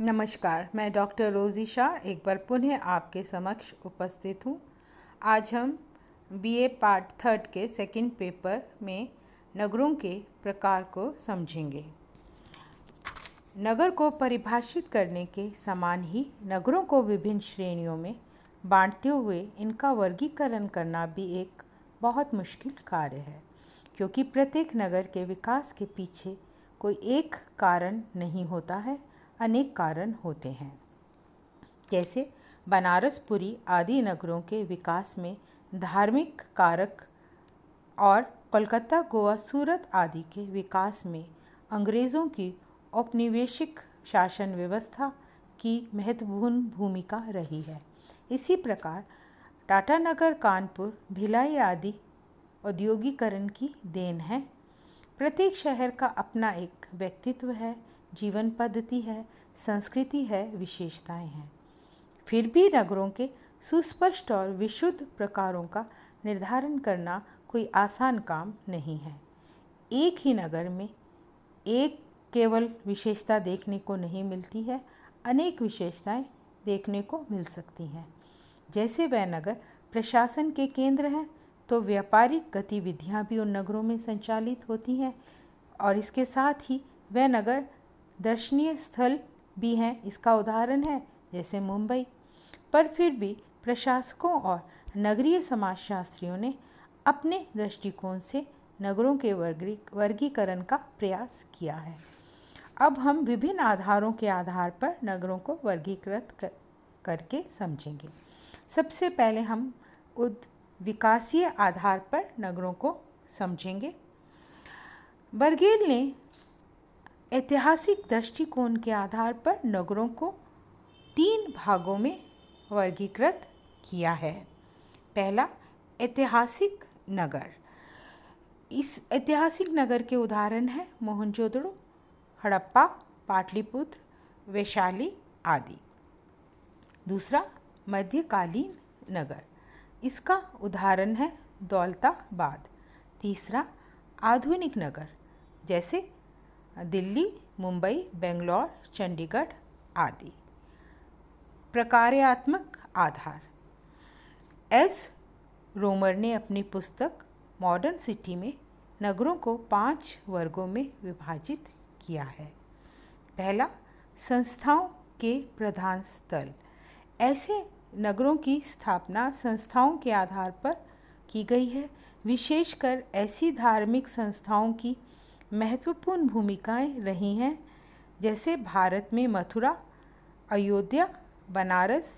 नमस्कार मैं डॉक्टर रोज़ी शाह एक बार पुनः आपके समक्ष उपस्थित हूँ आज हम बीए पार्ट थर्ड के सेकंड पेपर में नगरों के प्रकार को समझेंगे नगर को परिभाषित करने के समान ही नगरों को विभिन्न श्रेणियों में बांटते हुए इनका वर्गीकरण करना भी एक बहुत मुश्किल कार्य है क्योंकि प्रत्येक नगर के विकास के पीछे कोई एक कारण नहीं होता है अनेक कारण होते हैं जैसे बनारसपुरी आदि नगरों के विकास में धार्मिक कारक और कोलकाता गोवा सूरत आदि के विकास में अंग्रेज़ों की औपनिवेशिक शासन व्यवस्था की महत्वपूर्ण भूमिका रही है इसी प्रकार टाटानगर कानपुर भिलाई आदि औद्योगिकरण की देन है प्रत्येक शहर का अपना एक व्यक्तित्व है जीवन पद्धति है संस्कृति है विशेषताएं हैं फिर भी नगरों के सुस्पष्ट और विशुद्ध प्रकारों का निर्धारण करना कोई आसान काम नहीं है एक ही नगर में एक केवल विशेषता देखने को नहीं मिलती है अनेक विशेषताएं देखने को मिल सकती हैं जैसे वह नगर प्रशासन के केंद्र हैं तो व्यापारिक गतिविधियां भी उन नगरों में संचालित होती हैं और इसके साथ ही वह नगर दर्शनीय स्थल भी हैं इसका उदाहरण है जैसे मुंबई पर फिर भी प्रशासकों और नगरीय समाजशास्त्रियों ने अपने दृष्टिकोण से नगरों के वर्गी वर्गीकरण का प्रयास किया है अब हम विभिन्न आधारों के आधार पर नगरों को वर्गीकृत कर, करके समझेंगे सबसे पहले हम उद विकासीय आधार पर नगरों को समझेंगे बर्गेल ने ऐतिहासिक दृष्टिकोण के आधार पर नगरों को तीन भागों में वर्गीकृत किया है पहला ऐतिहासिक नगर इस ऐतिहासिक नगर के उदाहरण हैं मोहनजोदड़ो हड़प्पा पाटलिपुत्र वैशाली आदि दूसरा मध्यकालीन नगर इसका उदाहरण है दौलताबाद तीसरा आधुनिक नगर जैसे दिल्ली मुंबई बेंगलोर चंडीगढ़ आदि प्रकार्यात्मक आधार एस रोमर ने अपनी पुस्तक मॉडर्न सिटी में नगरों को पांच वर्गों में विभाजित किया है पहला संस्थाओं के प्रधान स्थल ऐसे नगरों की स्थापना संस्थाओं के आधार पर की गई है विशेषकर ऐसी धार्मिक संस्थाओं की महत्वपूर्ण भूमिकाएं रही हैं जैसे भारत में मथुरा अयोध्या बनारस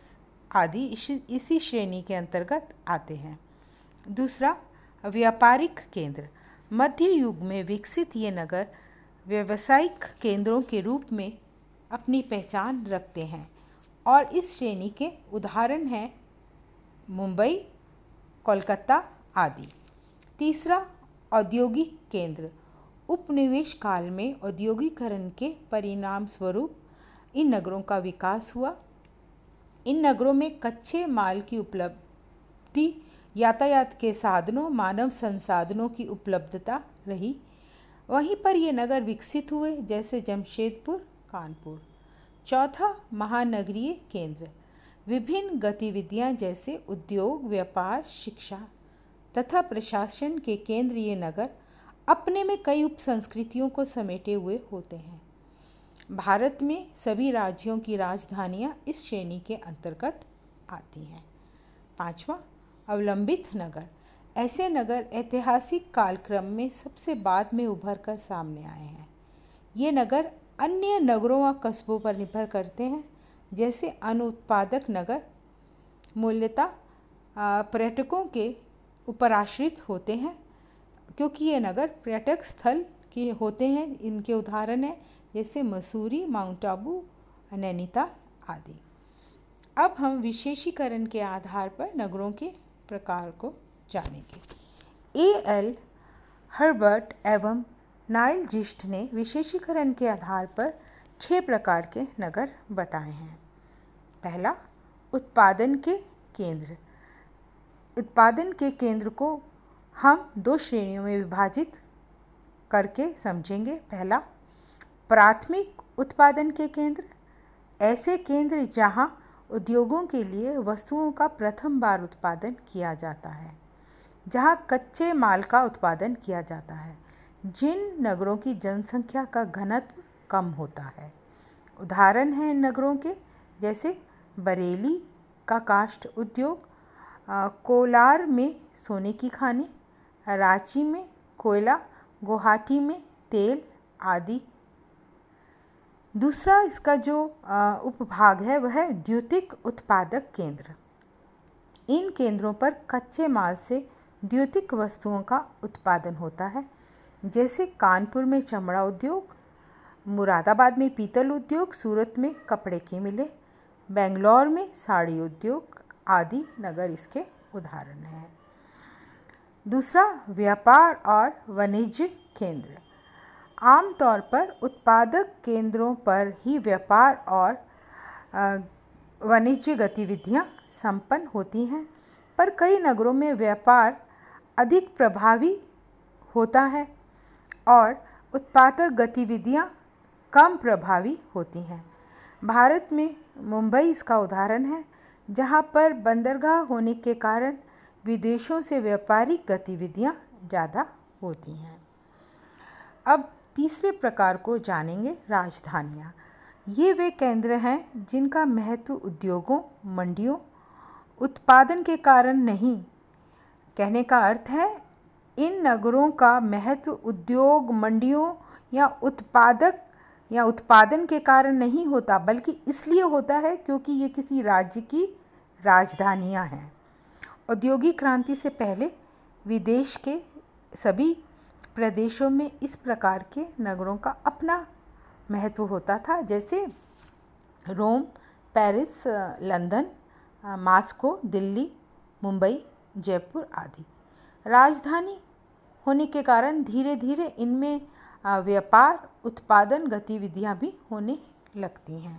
आदि इसी श्रेणी के अंतर्गत आते हैं दूसरा व्यापारिक केंद्र मध्य युग में विकसित ये नगर व्यावसायिक केंद्रों के रूप में अपनी पहचान रखते हैं और इस श्रेणी के उदाहरण हैं मुंबई कोलकाता आदि तीसरा औद्योगिक केंद्र उपनिवेश काल में औद्योगिकरण के परिणाम स्वरूप इन नगरों का विकास हुआ इन नगरों में कच्चे माल की उपलब्धि यातायात के साधनों मानव संसाधनों की उपलब्धता रही वहीं पर ये नगर विकसित हुए जैसे जमशेदपुर कानपुर चौथा महानगरीय केंद्र विभिन्न गतिविधियां जैसे उद्योग व्यापार शिक्षा तथा प्रशासन के केंद्रीय नगर अपने में कई उप संस्कृतियों को समेटे हुए होते हैं भारत में सभी राज्यों की राजधानियां इस श्रेणी के अंतर्गत आती हैं पांचवा अवलंबित नगर ऐसे नगर ऐतिहासिक कालक्रम में सबसे बाद में उभर कर सामने आए हैं ये नगर अन्य नगरों व कस्बों पर निर्भर करते हैं जैसे अनुत्पादक नगर मूल्यता पर्यटकों के ऊपर आश्रित होते हैं क्योंकि ये नगर पर्यटक स्थल के होते हैं इनके उदाहरण हैं जैसे मसूरी माउंट आबू नैनीताल आदि अब हम विशेषीकरण के आधार पर नगरों के प्रकार को जानेंगे ए एल हर्बर्ट एवं नाइल जिस्ट ने विशेषीकरण के आधार पर छः प्रकार के नगर बताए हैं पहला उत्पादन के केंद्र उत्पादन के केंद्र को हम दो श्रेणियों में विभाजित करके समझेंगे पहला प्राथमिक उत्पादन के केंद्र ऐसे केंद्र जहां उद्योगों के लिए वस्तुओं का प्रथम बार उत्पादन किया जाता है जहां कच्चे माल का उत्पादन किया जाता है जिन नगरों की जनसंख्या का घनत्व कम होता है उदाहरण हैं इन नगरों के जैसे बरेली का काष्ठ उद्योग कोलार में सोने की खाने रांची में कोयला गुवाहाटी में तेल आदि दूसरा इसका जो उपभाग है वह द्योतिक उत्पादक केंद्र इन केंद्रों पर कच्चे माल से द्योतिक वस्तुओं का उत्पादन होता है जैसे कानपुर में चमड़ा उद्योग मुरादाबाद में पीतल उद्योग सूरत में कपड़े की मिले बेंगलौर में साड़ी उद्योग आदि नगर इसके उदाहरण हैं दूसरा व्यापार और वाणिज्य केंद्र आमतौर पर उत्पादक केंद्रों पर ही व्यापार और वाणिज्य गतिविधियां संपन्न होती हैं पर कई नगरों में व्यापार अधिक प्रभावी होता है और उत्पादक गतिविधियां कम प्रभावी होती हैं भारत में मुंबई इसका उदाहरण है जहां पर बंदरगाह होने के कारण विदेशों से व्यापारिक गतिविधियां ज़्यादा होती हैं अब तीसरे प्रकार को जानेंगे राजधानियाँ ये वे केंद्र हैं जिनका महत्व उद्योगों मंडियों उत्पादन के कारण नहीं कहने का अर्थ है इन नगरों का महत्व उद्योग मंडियों या उत्पादक या उत्पादन के कारण नहीं होता बल्कि इसलिए होता है क्योंकि ये किसी राज्य की राजधानियां हैं औद्योगिक क्रांति से पहले विदेश के सभी प्रदेशों में इस प्रकार के नगरों का अपना महत्व होता था जैसे Rome Paris London Moscow Delhi Mumbai Jaipur आदि राजधानी होने के कारण धीरे धीरे इनमें व्यापार उत्पादन गतिविधियां भी होने लगती हैं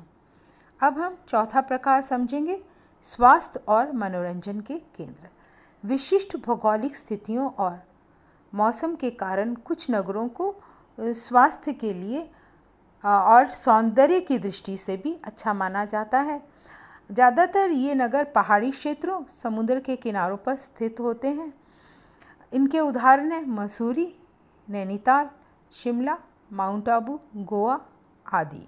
अब हम चौथा प्रकार समझेंगे स्वास्थ्य और मनोरंजन के केंद्र विशिष्ट भौगोलिक स्थितियों और मौसम के कारण कुछ नगरों को स्वास्थ्य के लिए और सौंदर्य की दृष्टि से भी अच्छा माना जाता है ज़्यादातर ये नगर पहाड़ी क्षेत्रों समुद्र के किनारों पर स्थित होते हैं इनके उदाहरण हैं मसूरी नैनीताल शिमला माउंट आबू गोवा आदि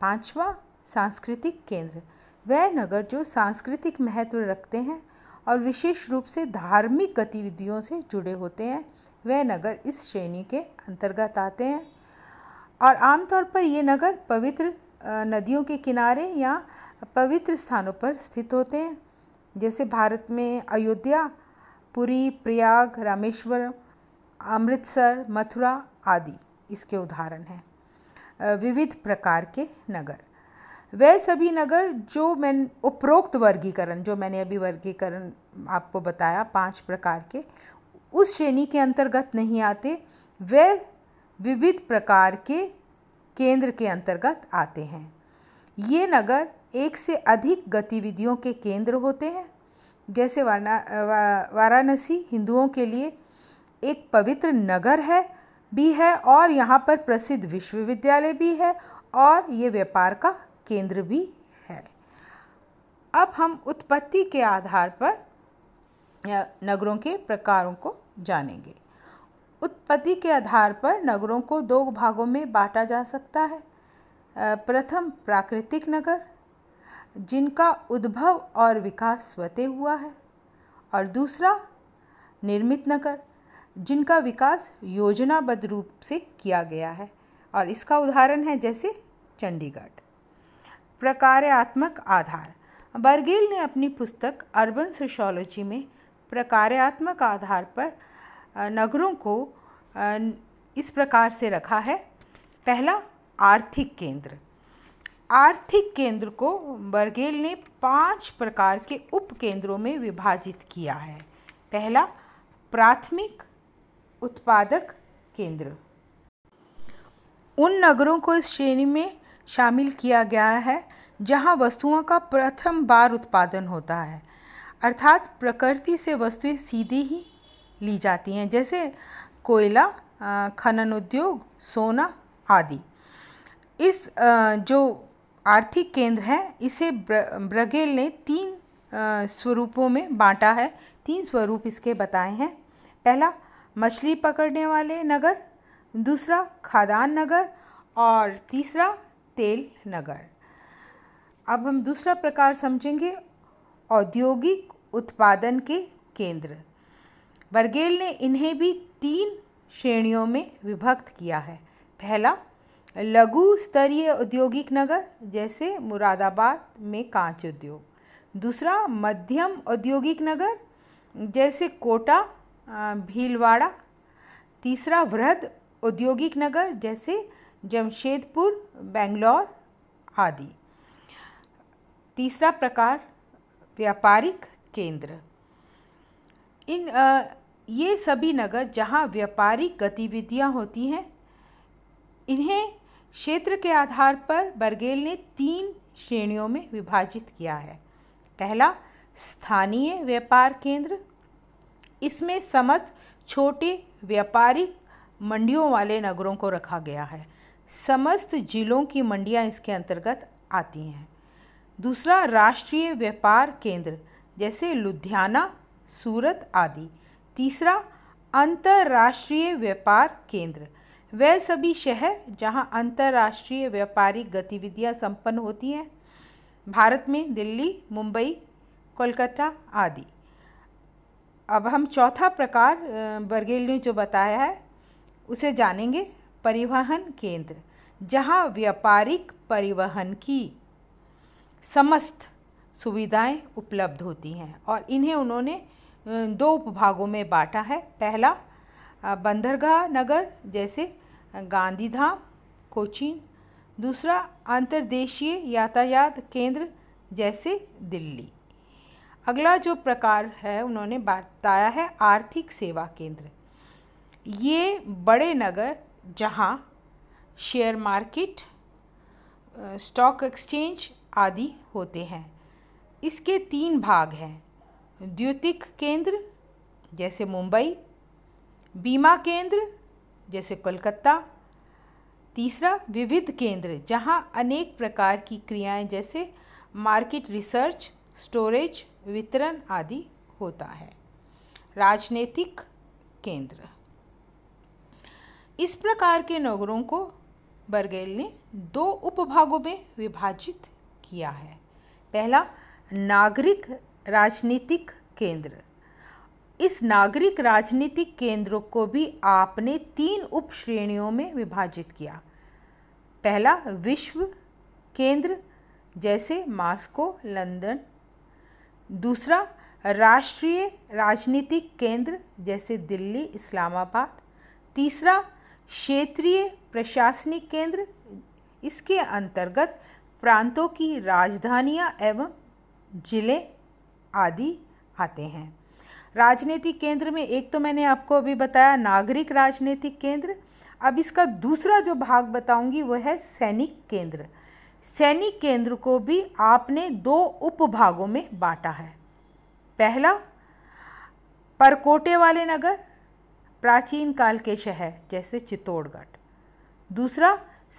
पांचवा सांस्कृतिक केंद्र वह नगर जो सांस्कृतिक महत्व रखते हैं और विशेष रूप से धार्मिक गतिविधियों से जुड़े होते हैं वह नगर इस श्रेणी के अंतर्गत आते हैं और आमतौर पर ये नगर पवित्र नदियों के किनारे या पवित्र स्थानों पर स्थित होते हैं जैसे भारत में अयोध्या पुरी प्रयाग रामेश्वर अमृतसर मथुरा आदि इसके उदाहरण हैं विविध प्रकार के नगर वह सभी नगर जो मैं उपरोक्त वर्गीकरण जो मैंने अभी वर्गीकरण आपको बताया पांच प्रकार के उस श्रेणी के अंतर्गत नहीं आते वह विविध प्रकार के केंद्र के अंतर्गत आते हैं ये नगर एक से अधिक गतिविधियों के केंद्र होते हैं जैसे वाराणसी हिंदुओं के लिए एक पवित्र नगर है भी है और यहाँ पर प्रसिद्ध विश्वविद्यालय भी है और ये व्यापार का केंद्र भी है अब हम उत्पत्ति के आधार पर नगरों के प्रकारों को जानेंगे उत्पत्ति के आधार पर नगरों को दो भागों में बांटा जा सकता है प्रथम प्राकृतिक नगर जिनका उद्भव और विकास स्वतः हुआ है और दूसरा निर्मित नगर जिनका विकास योजनाबद्ध रूप से किया गया है और इसका उदाहरण है जैसे चंडीगढ़ प्रकार्यात्मक आधार बर्गेल ने अपनी पुस्तक अर्बन सोशोलॉजी में प्रकार्यात्मक आधार पर नगरों को इस प्रकार से रखा है पहला आर्थिक केंद्र आर्थिक केंद्र को बर्गेल ने पांच प्रकार के उप केंद्रों में विभाजित किया है पहला प्राथमिक उत्पादक केंद्र उन नगरों को इस श्रेणी में शामिल किया गया है जहाँ वस्तुओं का प्रथम बार उत्पादन होता है अर्थात प्रकृति से वस्तुएं सीधी ही ली जाती हैं जैसे कोयला खनन उद्योग सोना आदि इस जो आर्थिक केंद्र है इसे ब्रगेल ने तीन स्वरूपों में बांटा है तीन स्वरूप इसके बताए हैं पहला मछली पकड़ने वाले नगर दूसरा खादान नगर और तीसरा तेल नगर अब हम दूसरा प्रकार समझेंगे औद्योगिक उत्पादन के केंद्र बर्गेल ने इन्हें भी तीन श्रेणियों में विभक्त किया है पहला लघु स्तरीय औद्योगिक नगर जैसे मुरादाबाद में कांच उद्योग दूसरा मध्यम औद्योगिक नगर जैसे कोटा भीलवाड़ा तीसरा वृहद औद्योगिक नगर जैसे जमशेदपुर बेंगलोर आदि तीसरा प्रकार व्यापारिक केंद्र इन आ, ये सभी नगर जहाँ व्यापारिक गतिविधियाँ होती हैं इन्हें क्षेत्र के आधार पर बरगेल ने तीन श्रेणियों में विभाजित किया है पहला स्थानीय व्यापार केंद्र इसमें समस्त छोटे व्यापारिक मंडियों वाले नगरों को रखा गया है समस्त जिलों की मंडियाँ इसके अंतर्गत आती हैं दूसरा राष्ट्रीय व्यापार केंद्र जैसे लुधियाना सूरत आदि तीसरा अंतर्राष्ट्रीय व्यापार केंद्र वह सभी शहर जहां अंतर्राष्ट्रीय व्यापारिक गतिविधियां संपन्न होती हैं भारत में दिल्ली मुंबई कोलकाता आदि अब हम चौथा प्रकार बर्गेल ने जो बताया है उसे जानेंगे परिवहन केंद्र जहां व्यापारिक परिवहन की समस्त सुविधाएं उपलब्ध होती हैं और इन्हें उन्होंने दो उपभागों में बांटा है पहला बंदरगाह नगर जैसे गांधीधाम कोचीन दूसरा अंतर्देशीय यातायात केंद्र जैसे दिल्ली अगला जो प्रकार है उन्होंने बताया है आर्थिक सेवा केंद्र ये बड़े नगर जहाँ शेयर मार्केट स्टॉक एक्सचेंज आदि होते हैं इसके तीन भाग हैं द्युतिक केंद्र जैसे मुंबई बीमा केंद्र जैसे कोलकाता तीसरा विविध केंद्र जहाँ अनेक प्रकार की क्रियाएं जैसे मार्केट रिसर्च स्टोरेज वितरण आदि होता है राजनीतिक केंद्र इस प्रकार के नगरों को बर्गेल ने दो उपभागों में विभाजित किया है पहला नागरिक राजनीतिक केंद्र इस नागरिक राजनीतिक केंद्रों को भी आपने तीन उप श्रेणियों में विभाजित किया पहला विश्व केंद्र जैसे मास्को लंदन दूसरा राष्ट्रीय राजनीतिक केंद्र जैसे दिल्ली इस्लामाबाद तीसरा क्षेत्रीय प्रशासनिक केंद्र इसके अंतर्गत प्रांतों की राजधानियां एवं ज़िले आदि आते हैं राजनीतिक केंद्र में एक तो मैंने आपको अभी बताया नागरिक राजनीतिक केंद्र अब इसका दूसरा जो भाग बताऊंगी वह है सैनिक केंद्र सैनिक केंद्र को भी आपने दो उपभागों में बांटा है पहला परकोटे वाले नगर प्राचीन काल के शहर जैसे चित्तौड़गढ़ दूसरा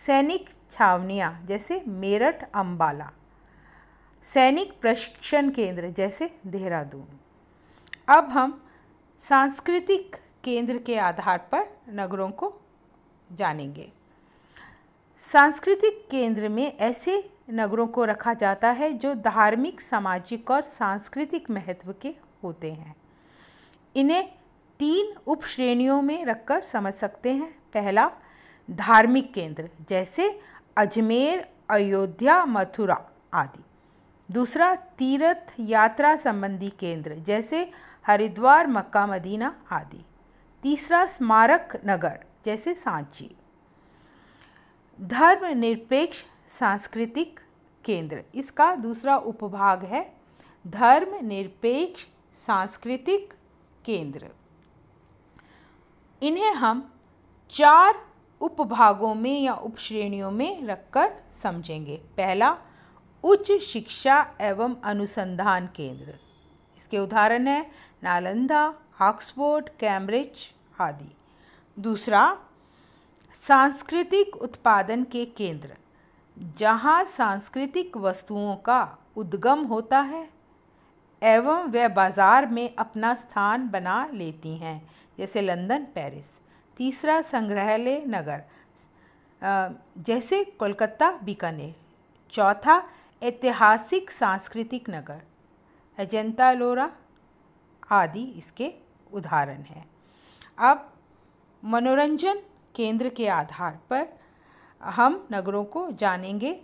सैनिक छावनियाँ जैसे मेरठ अम्बाला सैनिक प्रशिक्षण केंद्र जैसे देहरादून अब हम सांस्कृतिक केंद्र के आधार पर नगरों को जानेंगे सांस्कृतिक केंद्र में ऐसे नगरों को रखा जाता है जो धार्मिक सामाजिक और सांस्कृतिक महत्व के होते हैं इन्हें तीन उप श्रेणियों में रखकर समझ सकते हैं पहला धार्मिक केंद्र जैसे अजमेर अयोध्या मथुरा आदि दूसरा तीर्थ यात्रा संबंधी केंद्र जैसे हरिद्वार मक्का मदीना आदि तीसरा स्मारक नगर जैसे सांची धर्मनिरपेक्ष सांस्कृतिक केंद्र इसका दूसरा उपभाग है धर्मनिरपेक्ष सांस्कृतिक केंद्र इन्हें हम चार उपभागों में या उपश्रेणियों में रखकर समझेंगे पहला उच्च शिक्षा एवं अनुसंधान केंद्र इसके उदाहरण हैं नालंदा ऑक्सफोर्ड कैम्ब्रिज आदि दूसरा सांस्कृतिक उत्पादन के केंद्र जहाँ सांस्कृतिक वस्तुओं का उद्गम होता है एवं वे बाज़ार में अपना स्थान बना लेती हैं जैसे लंदन पेरिस तीसरा संग्रहालय नगर जैसे कोलकाता बीकानेर चौथा ऐतिहासिक सांस्कृतिक नगर अजंता लोरा आदि इसके उदाहरण हैं अब मनोरंजन केंद्र के आधार पर हम नगरों को जानेंगे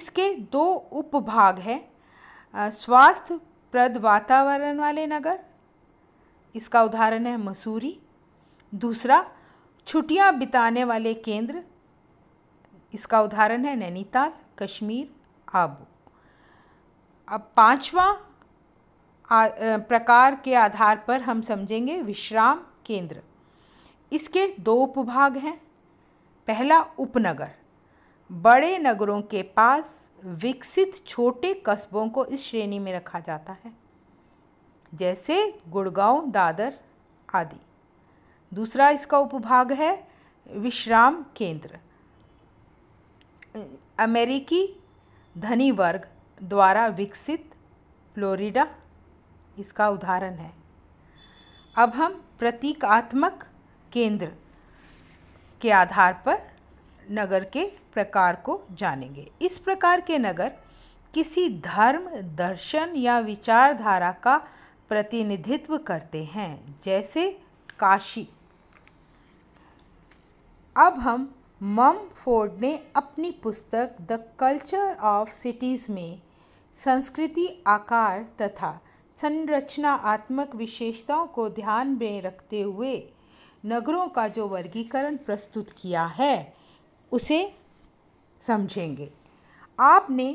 इसके दो उपभाग हैं स्वास्थ्यप्रद वातावरण वाले नगर इसका उदाहरण है मसूरी दूसरा छुट्टियां बिताने वाले केंद्र इसका उदाहरण है नैनीताल कश्मीर आबू अब पांचवा प्रकार के आधार पर हम समझेंगे विश्राम केंद्र इसके दो उपभाग हैं पहला उपनगर बड़े नगरों के पास विकसित छोटे कस्बों को इस श्रेणी में रखा जाता है जैसे गुड़गांव दादर आदि दूसरा इसका उपभाग है विश्राम केंद्र अमेरिकी धनी वर्ग द्वारा विकसित फ्लोरिडा इसका उदाहरण है अब हम प्रतीकात्मक केंद्र के आधार पर नगर के प्रकार को जानेंगे इस प्रकार के नगर किसी धर्म दर्शन या विचारधारा का प्रतिनिधित्व करते हैं जैसे काशी अब हम मम फोर्ड ने अपनी पुस्तक द कल्चर ऑफ सिटीज़ में संस्कृति आकार तथा संरचनात्मक विशेषताओं को ध्यान में रखते हुए नगरों का जो वर्गीकरण प्रस्तुत किया है उसे समझेंगे आपने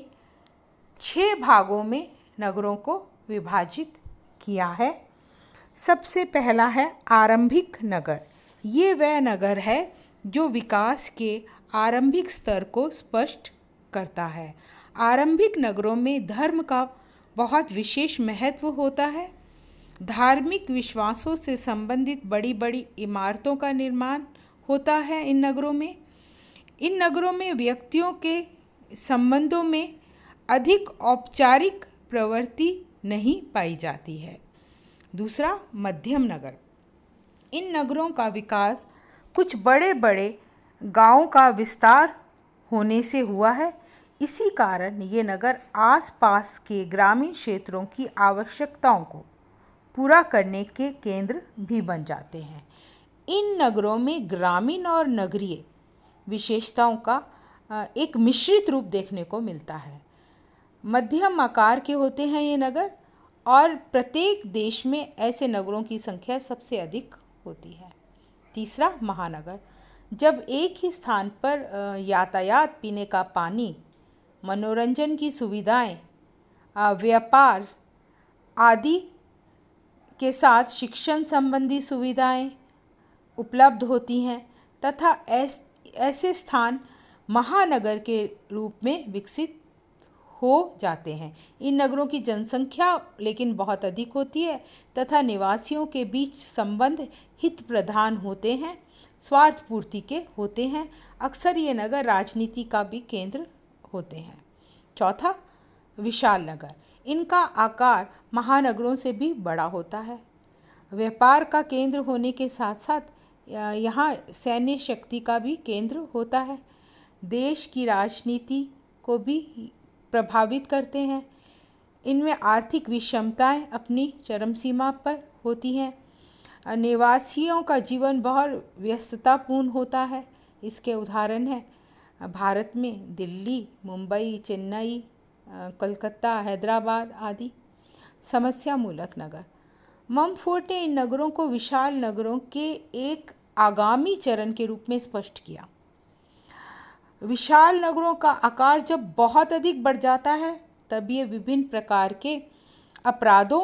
छः भागों में नगरों को विभाजित किया है सबसे पहला है आरंभिक नगर ये वह नगर है जो विकास के आरंभिक स्तर को स्पष्ट करता है आरंभिक नगरों में धर्म का बहुत विशेष महत्व होता है धार्मिक विश्वासों से संबंधित बड़ी बड़ी इमारतों का निर्माण होता है इन नगरों में इन नगरों में व्यक्तियों के संबंधों में अधिक औपचारिक प्रवृत्ति नहीं पाई जाती है दूसरा मध्यम नगर इन नगरों का विकास कुछ बड़े बड़े गाँव का विस्तार होने से हुआ है इसी कारण ये नगर आसपास के ग्रामीण क्षेत्रों की आवश्यकताओं को पूरा करने के केंद्र भी बन जाते हैं इन नगरों में ग्रामीण और नगरीय विशेषताओं का एक मिश्रित रूप देखने को मिलता है मध्यम आकार के होते हैं ये नगर और प्रत्येक देश में ऐसे नगरों की संख्या सबसे अधिक होती है तीसरा महानगर जब एक ही स्थान पर यातायात पीने का पानी मनोरंजन की सुविधाएं, व्यापार आदि के साथ शिक्षण संबंधी सुविधाएं उपलब्ध होती हैं तथा ऐस, ऐसे स्थान महानगर के रूप में विकसित हो जाते हैं इन नगरों की जनसंख्या लेकिन बहुत अधिक होती है तथा निवासियों के बीच संबंध हित प्रधान होते हैं स्वार्थ पूर्ति के होते हैं अक्सर ये नगर राजनीति का भी केंद्र होते हैं चौथा विशाल नगर इनका आकार महानगरों से भी बड़ा होता है व्यापार का केंद्र होने के साथ साथ यहाँ सैन्य शक्ति का भी केंद्र होता है देश की राजनीति को भी प्रभावित करते हैं इनमें आर्थिक विषमताएं अपनी चरम सीमा पर होती हैं निवासियों का जीवन बहुत व्यस्ततापूर्ण होता है इसके उदाहरण हैं भारत में दिल्ली मुंबई चेन्नई कलकत्ता हैदराबाद आदि समस्या मूलक नगर ममफोर्ट ने इन नगरों को विशाल नगरों के एक आगामी चरण के रूप में स्पष्ट किया विशाल नगरों का आकार जब बहुत अधिक बढ़ जाता है तब ये विभिन्न प्रकार के अपराधों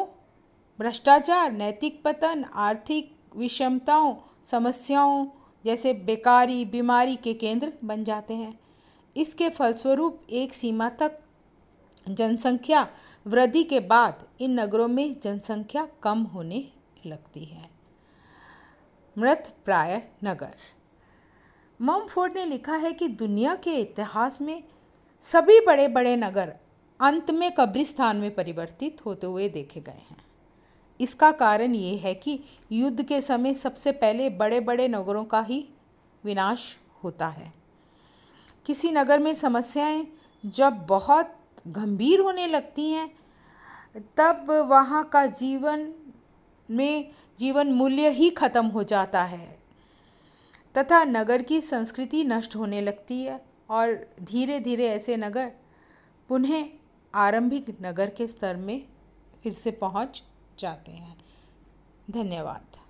भ्रष्टाचार नैतिक पतन आर्थिक विषमताओं समस्याओं जैसे बेकारी बीमारी के केंद्र बन जाते हैं इसके फलस्वरूप एक सीमा तक जनसंख्या वृद्धि के बाद इन नगरों में जनसंख्या कम होने लगती है मृत प्राय नगर मॉमफोर्ड ने लिखा है कि दुनिया के इतिहास में सभी बड़े बड़े नगर अंत में कब्रिस्तान में परिवर्तित होते हुए देखे गए हैं इसका कारण ये है कि युद्ध के समय सबसे पहले बड़े बड़े नगरों का ही विनाश होता है किसी नगर में समस्याएं जब बहुत गंभीर होने लगती हैं तब वहाँ का जीवन में जीवन मूल्य ही ख़त्म हो जाता है तथा नगर की संस्कृति नष्ट होने लगती है और धीरे धीरे ऐसे नगर पुनः आरंभिक नगर के स्तर में फिर से पहुंच जाते हैं धन्यवाद